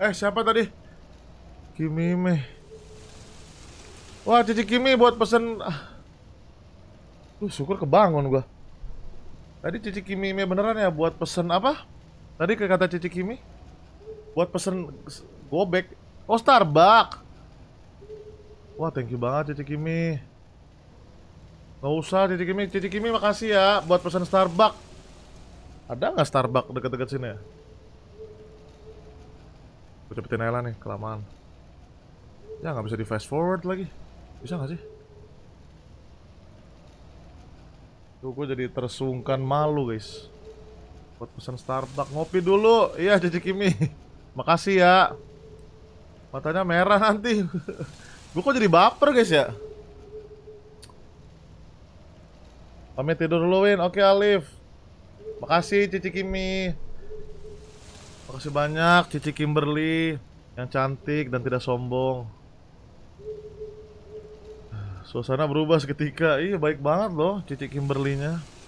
Eh siapa tadi? Kimi meh. Wah Cici Kimi buat pesen. Tuh ah. syukur kebangun gua. Tadi Cici Kimi meh beneran ya buat pesen apa? Tadi ke kata Cici Kimi buat pesen gobek. Oh Starbucks. Wah thank you banget Cici Kimi. Gak usah Cici Kimi, Cici Kimi makasih ya buat pesen Starbucks. Ada nggak Starbucks dekat-dekat sini ya? Gue cepetin Ella nih, kelamaan Ya gak bisa di fast forward lagi Bisa gak sih? Tuh gue jadi tersungkan malu guys Buat pesan Starbucks Ngopi dulu, iya Cici Kimi Makasih ya Matanya merah nanti Gue kok jadi baper guys ya Pamit tidur dulu Win, oke Alif Makasih Cici Kimi Makasih banyak Cici Kimberly yang cantik dan tidak sombong. Suasana berubah seketika. Iya baik banget loh Cici Kimberly-nya.